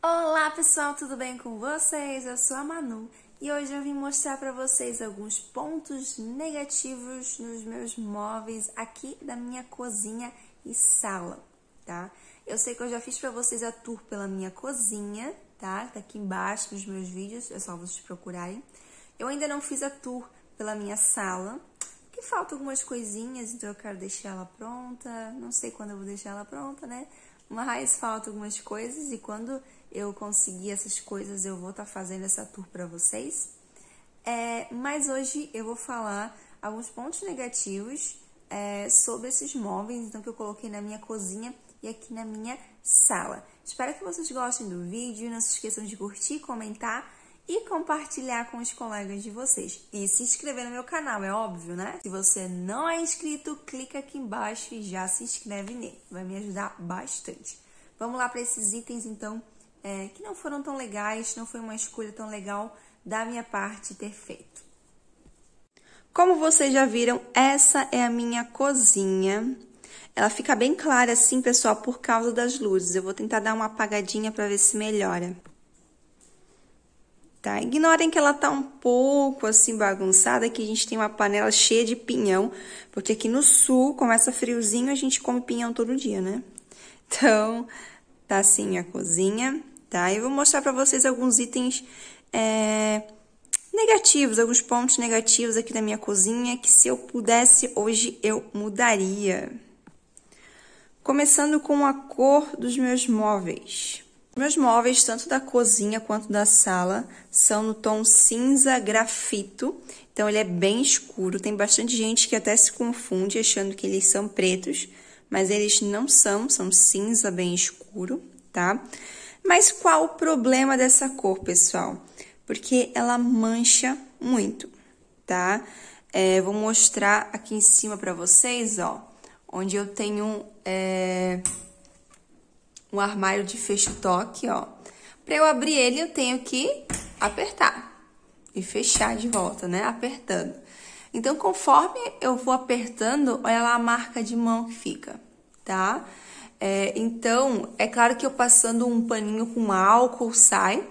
Olá pessoal, tudo bem com vocês? Eu sou a Manu e hoje eu vim mostrar para vocês alguns pontos negativos nos meus móveis aqui da minha cozinha e sala, tá? Eu sei que eu já fiz para vocês a tour pela minha cozinha, tá? Tá aqui embaixo nos meus vídeos, é só vocês procurarem. Eu ainda não fiz a tour pela minha sala, que falta algumas coisinhas, então eu quero deixar ela pronta, não sei quando eu vou deixar ela pronta, né? Mas falta algumas coisas e quando eu conseguir essas coisas, eu vou estar tá fazendo essa tour para vocês. É, mas hoje eu vou falar alguns pontos negativos é, sobre esses móveis, então que eu coloquei na minha cozinha e aqui na minha sala. Espero que vocês gostem do vídeo, não se esqueçam de curtir, comentar e compartilhar com os colegas de vocês. E se inscrever no meu canal, é óbvio, né? Se você não é inscrito, clica aqui embaixo e já se inscreve nele. Vai me ajudar bastante. Vamos lá para esses itens então é, que não foram tão legais, não foi uma escolha tão legal da minha parte ter feito. Como vocês já viram, essa é a minha cozinha. Ela fica bem clara assim, pessoal, por causa das luzes. Eu vou tentar dar uma apagadinha para ver se melhora. Tá? Ignorem que ela tá um pouco assim bagunçada, que a gente tem uma panela cheia de pinhão, porque aqui no sul começa friozinho, a gente come pinhão todo dia, né? Então, tá assim a cozinha tá? Eu vou mostrar para vocês alguns itens é, negativos, alguns pontos negativos aqui da minha cozinha que se eu pudesse hoje eu mudaria. Começando com a cor dos meus móveis. Meus móveis, tanto da cozinha quanto da sala, são no tom cinza grafito. Então, ele é bem escuro. Tem bastante gente que até se confunde achando que eles são pretos, mas eles não são, são cinza bem escuro, tá? Mas qual o problema dessa cor, pessoal? Porque ela mancha muito, tá? É, vou mostrar aqui em cima para vocês, ó, onde eu tenho é, um armário de fecho toque, ó. Para eu abrir ele, eu tenho que apertar e fechar de volta, né? Apertando. Então, conforme eu vou apertando, olha lá a marca de mão que fica, tá? Tá? É, então, é claro que eu passando um paninho com álcool sai,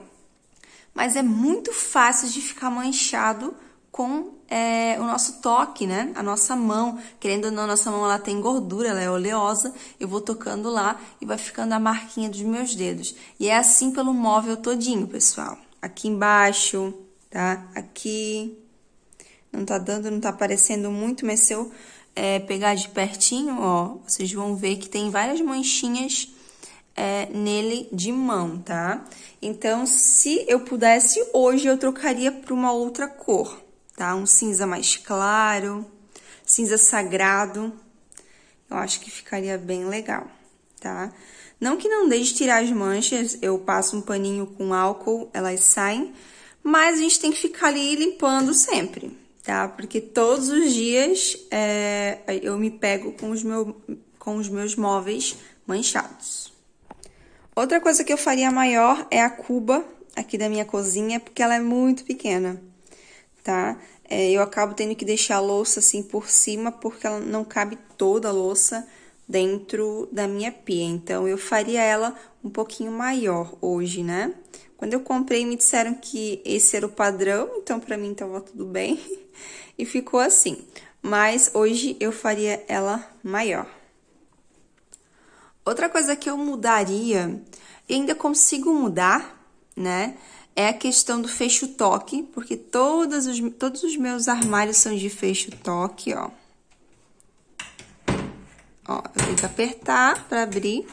mas é muito fácil de ficar manchado com é, o nosso toque, né? A nossa mão, querendo ou não, a nossa mão ela tem gordura, ela é oleosa. Eu vou tocando lá e vai ficando a marquinha dos meus dedos. E é assim pelo móvel todinho, pessoal. Aqui embaixo, tá? Aqui. Não tá dando, não tá aparecendo muito, mas se eu é, pegar de pertinho, ó, vocês vão ver que tem várias manchinhas é, nele de mão, tá? Então, se eu pudesse hoje, eu trocaria para uma outra cor, tá? Um cinza mais claro, cinza sagrado, eu acho que ficaria bem legal, tá? Não que não deixe tirar as manchas, eu passo um paninho com álcool, elas saem, mas a gente tem que ficar ali limpando sempre, tá? Porque todos os dias é, eu me pego com os, meu, com os meus móveis manchados. Outra coisa que eu faria maior é a cuba aqui da minha cozinha, porque ela é muito pequena, tá? É, eu acabo tendo que deixar a louça assim por cima, porque ela não cabe toda a louça dentro da minha pia. Então, eu faria ela um pouquinho maior hoje, né? Quando eu comprei, me disseram que esse era o padrão, então para mim estava tudo bem. E ficou assim. Mas hoje eu faria ela maior. Outra coisa que eu mudaria, e ainda consigo mudar, né? É a questão do fecho toque, porque todos os, todos os meus armários são de fecho toque, ó. Ó, eu tenho que apertar para abrir.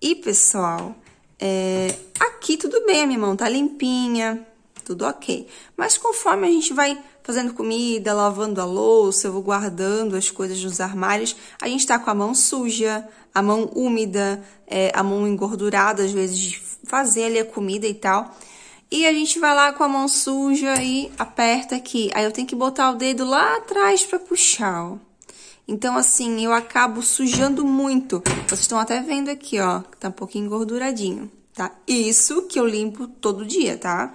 E pessoal, é, aqui tudo bem, a minha mão tá limpinha, tudo ok. Mas conforme a gente vai fazendo comida, lavando a louça, eu vou guardando as coisas nos armários, a gente tá com a mão suja, a mão úmida, é, a mão engordurada, às vezes, de fazer ali a comida e tal. E a gente vai lá com a mão suja e aperta aqui. Aí eu tenho que botar o dedo lá atrás para puxar, ó. Então, assim, eu acabo sujando muito. Vocês estão até vendo aqui, ó, que tá um pouquinho engorduradinho, tá? Isso que eu limpo todo dia, tá?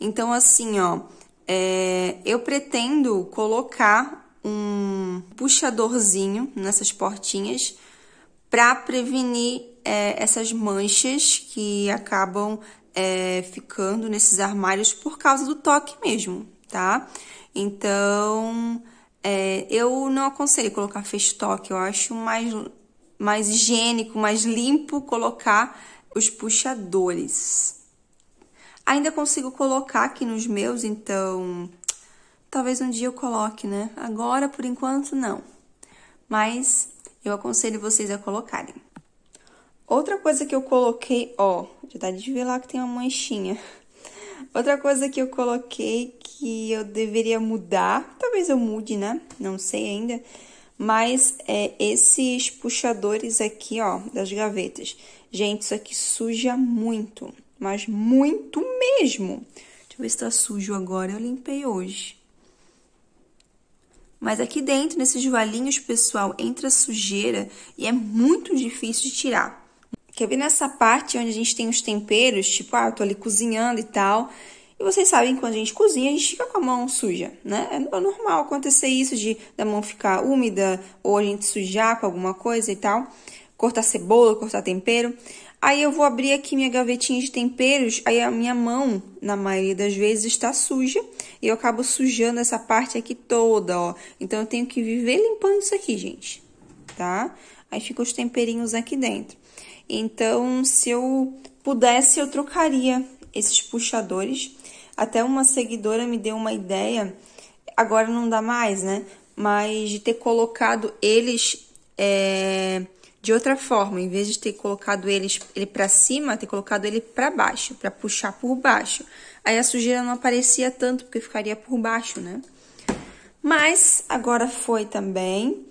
Então, assim, ó, é, eu pretendo colocar um puxadorzinho nessas portinhas para prevenir é, essas manchas que acabam é, ficando nesses armários por causa do toque mesmo, tá? Então, é, eu não aconselho colocar festoque, eu acho mais, mais higiênico, mais limpo colocar os puxadores. Ainda consigo colocar aqui nos meus, então talvez um dia eu coloque, né? Agora, por enquanto, não. Mas eu aconselho vocês a colocarem. Outra coisa que eu coloquei, ó, já dá de ver lá que tem uma manchinha. Outra coisa que eu coloquei que eu deveria mudar. Talvez eu mude, né? Não sei ainda. Mas é, esses puxadores aqui, ó, das gavetas. Gente, isso aqui suja muito, mas muito mesmo. Deixa eu ver se tá sujo agora, eu limpei hoje. Mas aqui dentro, nesses valinhos, pessoal, entra sujeira e é muito difícil de tirar. Quer ver nessa parte onde a gente tem os temperos? Tipo, ah, eu tô ali cozinhando e tal. E vocês sabem quando a gente cozinha, a gente fica com a mão suja, né? É, é normal acontecer isso de da mão ficar úmida ou a gente sujar com alguma coisa e tal. Cortar cebola, cortar tempero. Aí eu vou abrir aqui minha gavetinha de temperos, aí a minha mão, na maioria das vezes, está suja. E eu acabo sujando essa parte aqui toda, ó. Então eu tenho que viver limpando isso aqui, gente, tá? Aí ficam os temperinhos aqui dentro. Então, se eu pudesse, eu trocaria esses puxadores até uma seguidora me deu uma ideia, agora não dá mais, né? Mas de ter colocado eles é, de outra forma, em vez de ter colocado eles ele para cima, ter colocado ele para baixo, para puxar por baixo. Aí a sujeira não aparecia tanto porque ficaria por baixo, né? Mas agora foi também.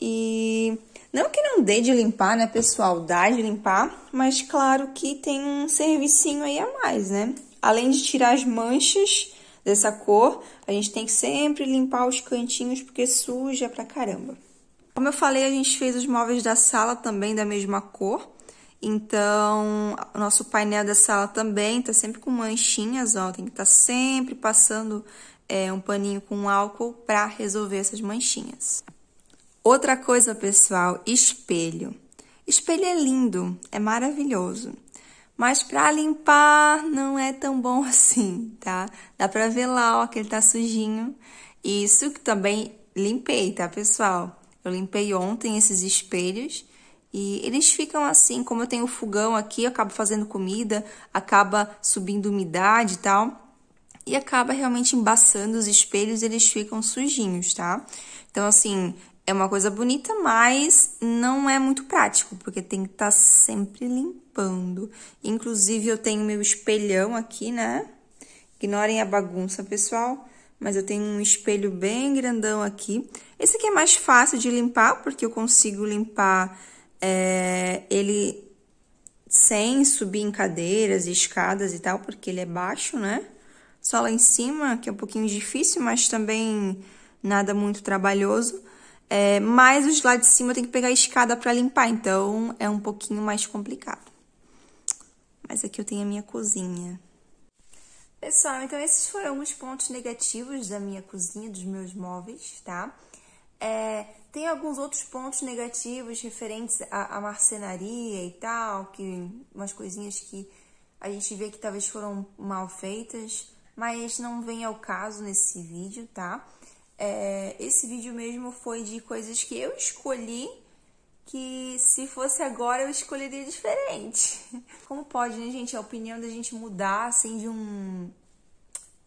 E não que não dê de limpar, né, pessoal? Dá de limpar, mas claro que tem um servicinho aí a mais, né? Além de tirar as manchas dessa cor, a gente tem que sempre limpar os cantinhos porque suja pra caramba. Como eu falei, a gente fez os móveis da sala também da mesma cor. Então, o nosso painel da sala também tá sempre com manchinhas, ó. Tem que estar tá sempre passando é, um paninho com álcool para resolver essas manchinhas. Outra coisa, pessoal, espelho. Espelho é lindo, é maravilhoso. Mas para limpar não é tão bom assim, tá? Dá para ver lá, ó, que ele tá sujinho. isso que também limpei, tá, pessoal? Eu limpei ontem esses espelhos e eles ficam assim, como eu tenho fogão aqui, eu acabo fazendo comida, acaba subindo umidade e tal e acaba realmente embaçando os espelhos, eles ficam sujinhos, tá? Então, assim, é uma coisa bonita, mas não é muito prático, porque tem que estar tá sempre limpando. Inclusive, eu tenho meu espelhão aqui, né? Ignorem a bagunça, pessoal. Mas eu tenho um espelho bem grandão aqui. Esse aqui é mais fácil de limpar, porque eu consigo limpar é, ele sem subir em cadeiras, escadas e tal, porque ele é baixo, né? Só lá em cima, que é um pouquinho difícil, mas também nada muito trabalhoso. É, mas os lá de cima eu tenho que pegar a escada para limpar, então é um pouquinho mais complicado. Mas aqui eu tenho a minha cozinha. Pessoal, então esses foram os pontos negativos da minha cozinha, dos meus móveis, tá? É, tem alguns outros pontos negativos referentes à, à marcenaria e tal, que umas coisinhas que a gente vê que talvez foram mal feitas, mas não vem ao caso nesse vídeo, tá? É, esse vídeo mesmo foi de coisas que eu escolhi, que se fosse agora eu escolheria diferente. Como pode, né, gente, a opinião da gente mudar assim de um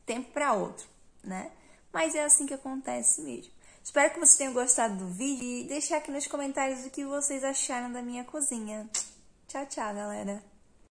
tempo para outro, né? Mas é assim que acontece mesmo. Espero que vocês tenham gostado do vídeo e deixar aqui nos comentários o que vocês acharam da minha cozinha. Tchau, tchau, galera!